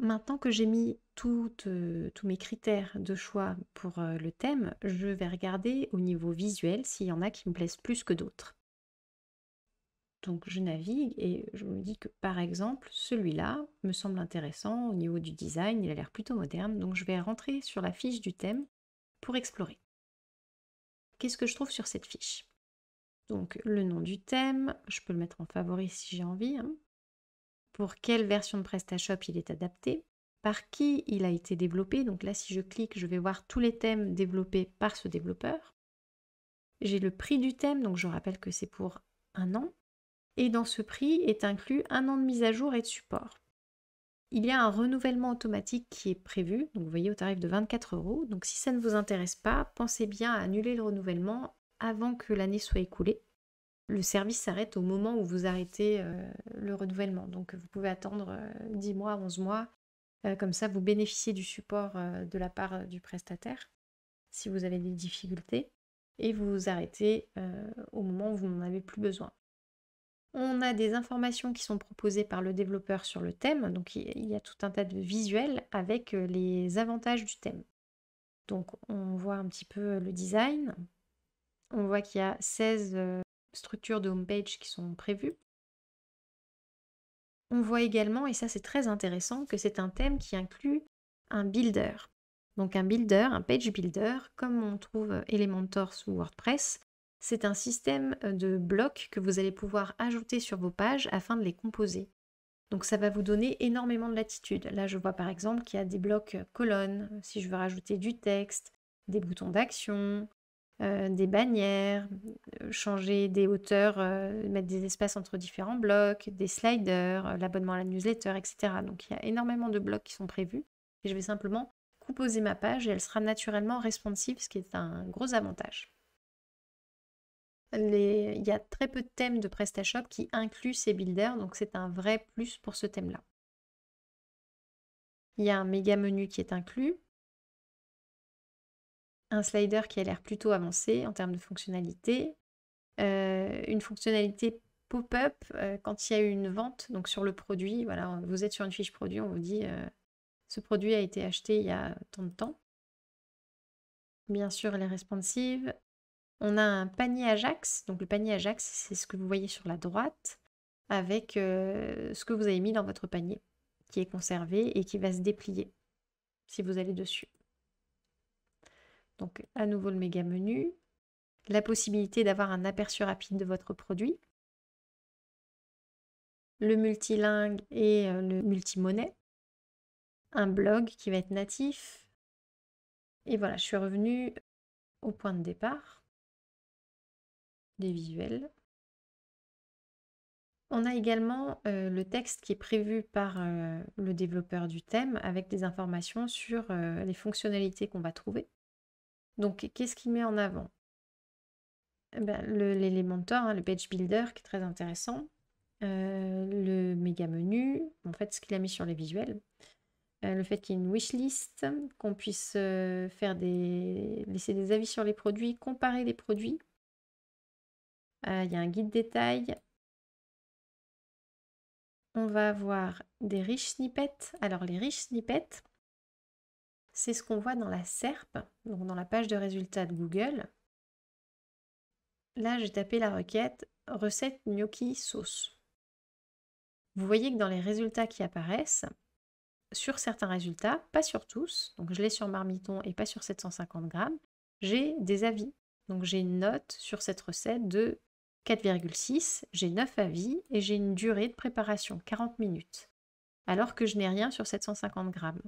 Maintenant que j'ai mis euh, tous mes critères de choix pour euh, le thème, je vais regarder au niveau visuel s'il y en a qui me plaisent plus que d'autres. Donc je navigue et je me dis que par exemple celui-là me semble intéressant au niveau du design, il a l'air plutôt moderne, donc je vais rentrer sur la fiche du thème pour explorer. Qu'est-ce que je trouve sur cette fiche Donc le nom du thème, je peux le mettre en favori si j'ai envie, hein pour quelle version de PrestaShop il est adapté, par qui il a été développé. Donc là, si je clique, je vais voir tous les thèmes développés par ce développeur. J'ai le prix du thème, donc je rappelle que c'est pour un an. Et dans ce prix est inclus un an de mise à jour et de support. Il y a un renouvellement automatique qui est prévu, donc vous voyez au tarif de 24 euros. Donc si ça ne vous intéresse pas, pensez bien à annuler le renouvellement avant que l'année soit écoulée le service s'arrête au moment où vous arrêtez euh, le renouvellement. Donc vous pouvez attendre 10 euh, mois, 11 mois. Euh, comme ça, vous bénéficiez du support de la part du prestataire si vous avez des difficultés. Et vous vous arrêtez au moment où vous n'en avez plus besoin. On a des informations qui sont proposées par le développeur sur le thème. Donc il y a tout un tas de visuels avec les avantages du thème. Donc on voit un petit peu le design. On voit qu'il y a 16 structures de homepage qui sont prévues. On voit également, et ça c'est très intéressant, que c'est un thème qui inclut un builder. Donc un builder, un page builder, comme on trouve Elementor sous WordPress, c'est un système de blocs que vous allez pouvoir ajouter sur vos pages afin de les composer. Donc ça va vous donner énormément de latitude. Là, je vois par exemple qu'il y a des blocs colonnes, si je veux rajouter du texte, des boutons d'action, euh, des bannières, euh, changer des hauteurs, euh, mettre des espaces entre différents blocs, des sliders, l'abonnement à la newsletter, etc. Donc il y a énormément de blocs qui sont prévus et je vais simplement composer ma page et elle sera naturellement responsive, ce qui est un gros avantage. Il y a très peu de thèmes de PrestaShop qui incluent ces builders, donc c'est un vrai plus pour ce thème-là. Il y a un méga menu qui est inclus, un slider qui a l'air plutôt avancé en termes de fonctionnalité, euh, une fonctionnalité pop-up euh, quand il y a eu une vente, donc sur le produit, voilà, vous êtes sur une fiche produit, on vous dit euh, ce produit a été acheté il y a tant de temps. Bien sûr, est responsive, On a un panier Ajax, donc le panier Ajax, c'est ce que vous voyez sur la droite, avec ce que vous avez mis dans votre panier, qui est conservé et qui va se déplier si vous allez dessus. Donc à nouveau le méga menu, la possibilité d'avoir un aperçu rapide de votre produit, le multilingue et euh, le multimonnaie, un blog qui va être natif. Et voilà, je suis revenue au point de départ des visuels. On a également euh, le texte qui est prévu par euh, le développeur du thème avec des informations sur les fonctionnalités qu'on va trouver. Donc, qu'est-ce qu'il met en avant eh ben, L'élémentor, hein, le, page builder, qui est très intéressant. Euh, le méga menu, en fait, ce qu'il a mis sur les visuels. Euh, le fait qu'il y ait une wishlist, qu'on puisse euh, faire des... laisser des avis sur les produits, comparer les produits. Il y a un guide détail. On va avoir des riches snippets. Alors, les riches snippets, c'est ce qu'on voit dans la SERP, donc dans la page de résultats de Google. Là, j'ai tapé la requête recette gnocchi sauce. Vous voyez que dans les résultats qui apparaissent, sur certains résultats, pas sur tous, donc je l'ai sur Marmiton et pas sur 750 grammes, j'ai des avis. Donc j'ai une note sur cette recette de 4,6, j'ai 9 avis et j'ai une durée de préparation, 40 minutes, alors que je n'ai rien sur 750 grammes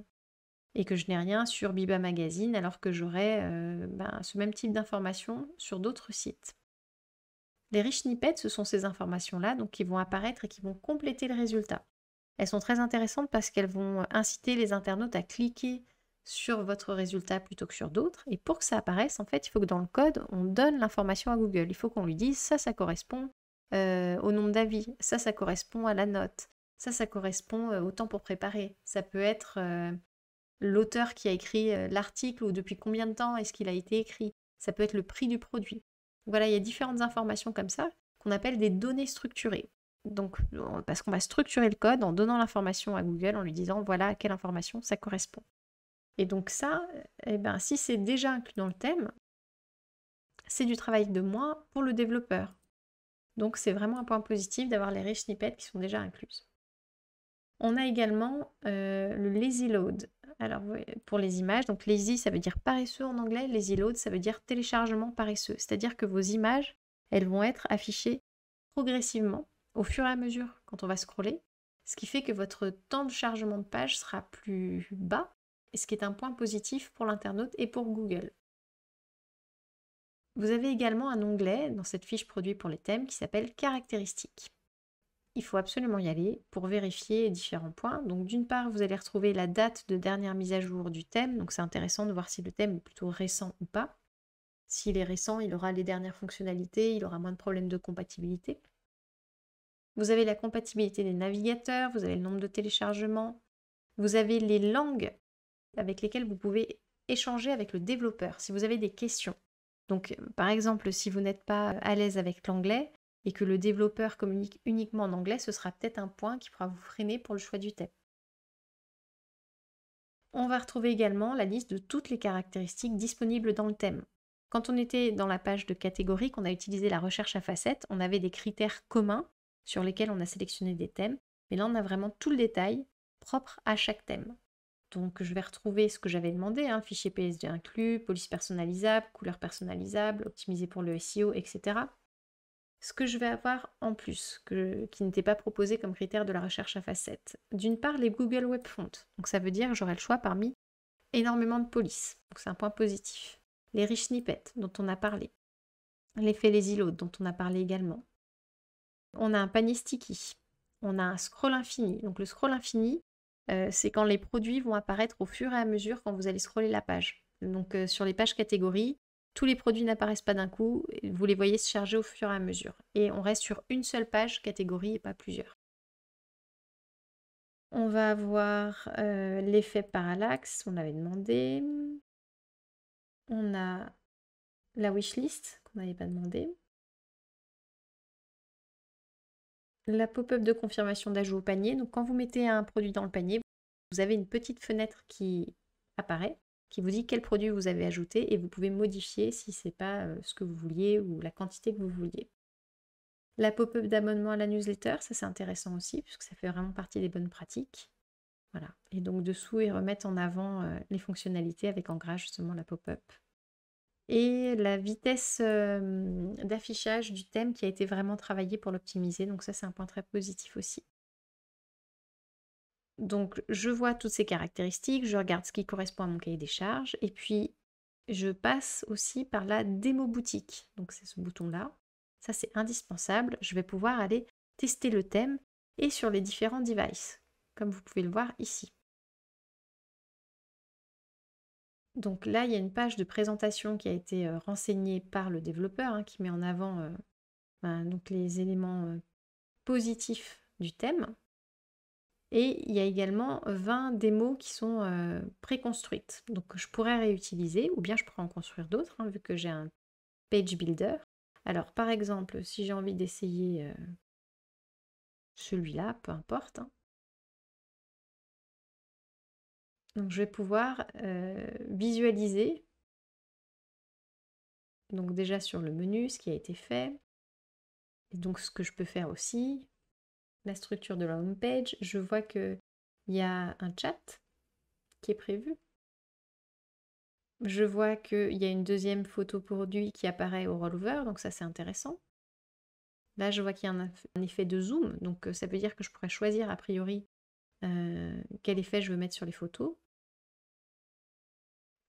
et que je n'ai rien sur Biba Magazine alors que j'aurais euh, ben, ce même type d'informations sur d'autres sites. Les riches snippets, ce sont ces informations-là donc qui vont apparaître et qui vont compléter le résultat. Elles sont très intéressantes parce qu'elles vont inciter les internautes à cliquer sur votre résultat plutôt que sur d'autres. Et pour que ça apparaisse, en fait, il faut que dans le code, on donne l'information à Google. Il faut qu'on lui dise ça, ça correspond euh, au nombre d'avis, ça, ça correspond à la note, ça, ça correspond euh, au temps pour préparer. Ça peut être l'auteur qui a écrit euh, l'article ou depuis combien de temps est-ce qu'il a été écrit. Ça peut être le prix du produit. Voilà, il y a différentes informations comme ça qu'on appelle des données structurées. Donc, parce qu'on va structurer le code en donnant l'information à Google, en lui disant voilà à quelle information ça correspond. Et donc ça, eh ben, si c'est déjà inclus dans le thème, c'est du travail de moins pour le développeur. Donc c'est vraiment un point positif d'avoir les riches snippets qui sont déjà incluses. On a également euh, le lazy load. Alors, pour les images, donc lazy, ça veut dire paresseux en anglais, lazy load, ça veut dire téléchargement paresseux. C'est-à-dire que vos images, elles vont être affichées progressivement au fur et à mesure quand on va scroller, ce qui fait que votre temps de chargement de page sera plus bas, et ce qui est un point positif pour l'internaute et pour Google. Vous avez également un onglet dans cette fiche produit pour les thèmes qui s'appelle Caractéristiques il faut absolument y aller pour vérifier différents points. Donc d'une part, vous allez retrouver la date de dernière mise à jour du thème, donc c'est intéressant de voir si le thème est plutôt récent ou pas. S'il est récent, il aura les dernières fonctionnalités, il aura moins de problèmes de compatibilité. Vous avez la compatibilité des navigateurs, vous avez le nombre de téléchargements, vous avez les langues avec lesquelles vous pouvez échanger avec le développeur si vous avez des questions. Donc par exemple, si vous n'êtes pas à l'aise avec l'anglais, et que le développeur communique uniquement en anglais, ce sera peut-être un point qui pourra vous freiner pour le choix du thème. On va retrouver également la liste de toutes les caractéristiques disponibles dans le thème. Quand on était dans la page de catégorie, qu'on a utilisé la recherche à facettes, on avait des critères communs sur lesquels on a sélectionné des thèmes, mais là on a vraiment tout le détail propre à chaque thème. Donc je vais retrouver ce que j'avais demandé, hein, fichier PSD inclus, police personnalisable, couleur personnalisable, optimisé pour le SEO, etc ce que je vais avoir en plus, qui n'était pas proposé comme critère de la recherche à facettes. D'une part, les Google Web Fonts. Donc ça veut dire que j'aurai le choix parmi énormément de polices. Donc c'est un point positif. Les riches snippets dont on a parlé. L'effet les îlots dont on a parlé également. On a un panier sticky. On a un scroll infini. Donc le scroll infini, euh, c'est quand les produits vont apparaître au fur et à mesure quand vous allez scroller la page. Donc euh, sur les pages catégories, tous les produits n'apparaissent pas d'un coup, vous les voyez se charger au fur et à mesure. Et on reste sur une seule page, catégorie et pas plusieurs. On va avoir euh, l'effet parallaxe, on l'avait demandé. On a la wishlist qu'on n'avait pas demandé. La pop-up de confirmation d'ajout au panier. Donc quand vous mettez un produit dans le panier, vous avez une petite fenêtre qui apparaît qui vous dit quel produit vous avez ajouté et vous pouvez modifier si ce n'est pas euh, ce que vous vouliez ou la quantité que vous vouliez. La pop-up d'abonnement à la newsletter, ça c'est intéressant aussi puisque ça fait vraiment partie des bonnes pratiques. Voilà. Et donc dessous, ils remettent en avant euh, les fonctionnalités avec en gras justement la pop-up. Et la vitesse euh, d'affichage du thème qui a été vraiment travaillée pour l'optimiser. Donc ça c'est un point très positif aussi. Donc je vois toutes ces caractéristiques, je regarde ce qui correspond à mon cahier des charges et puis je passe aussi par la démo boutique. Donc c'est ce bouton-là. Ça c'est indispensable. Je vais pouvoir aller tester le thème et sur les différents devices, comme vous pouvez le voir ici. Donc là, il y a une page de présentation qui a été euh, renseignée par le développeur, hein, qui met en avant euh, ben, donc les éléments euh, positifs du thème. Et il y a également 20 démos qui sont euh, préconstruites, donc je pourrais réutiliser, ou bien je pourrais en construire d'autres, hein, vu que j'ai un page builder. Alors par exemple, si j'ai envie d'essayer euh, celui-là, peu importe. Hein. Donc je vais pouvoir euh, visualiser, donc déjà sur le menu, ce qui a été fait, et donc ce que je peux faire aussi, la structure de la home page, je vois qu'il y a un chat qui est prévu. Je vois qu'il y a une deuxième photo produit qui apparaît au rollover, donc ça c'est intéressant. Là, je vois qu'il y a un, effet de zoom, donc euh, ça veut dire que je pourrais choisir a priori euh, quel effet je veux mettre sur les photos.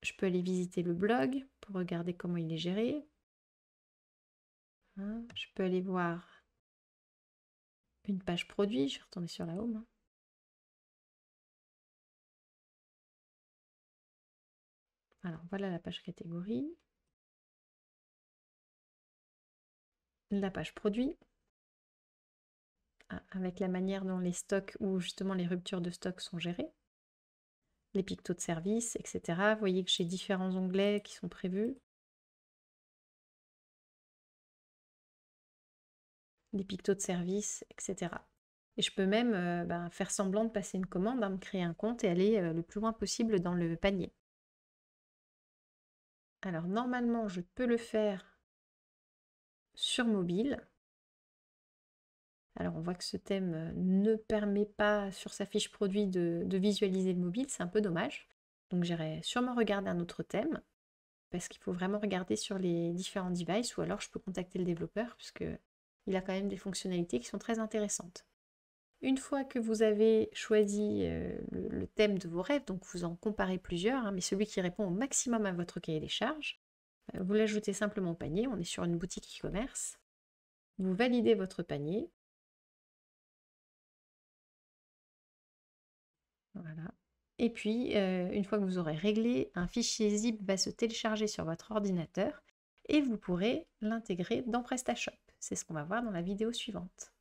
Je peux aller visiter le blog pour regarder comment il est géré. Hein, je peux aller voir une page produit, je vais retourner sur la home. Hein. Alors voilà la page catégorie. La page produit. Ah, avec la manière dont les stocks ou justement les ruptures de stocks sont gérées. Les pictos de service, etc. Vous voyez que j'ai différents onglets qui sont prévus. des pictos de service, etc. Et je peux même euh, ben, faire semblant de passer une commande, hein, me créer un compte et aller euh, le plus loin possible dans le panier. Alors normalement, je peux le faire sur mobile. Alors on voit que ce thème euh, ne permet pas sur sa fiche produit de visualiser le mobile, c'est un peu dommage. Donc j'irai sûrement regarder un autre thème parce qu'il faut vraiment regarder sur les différents devices ou alors je peux contacter le développeur puisque il a quand même des fonctionnalités qui sont très intéressantes. Une fois que vous avez choisi euh, le thème de vos rêves, donc vous en comparez plusieurs, hein, mais celui qui répond au maximum à votre cahier des charges, euh, vous l'ajoutez simplement au panier, on est sur une boutique e-commerce, vous validez votre panier, voilà, et puis euh, une fois que vous aurez réglé, un fichier zip va se télécharger sur votre ordinateur et vous pourrez l'intégrer dans PrestaShop. C'est ce qu'on va voir dans la vidéo suivante.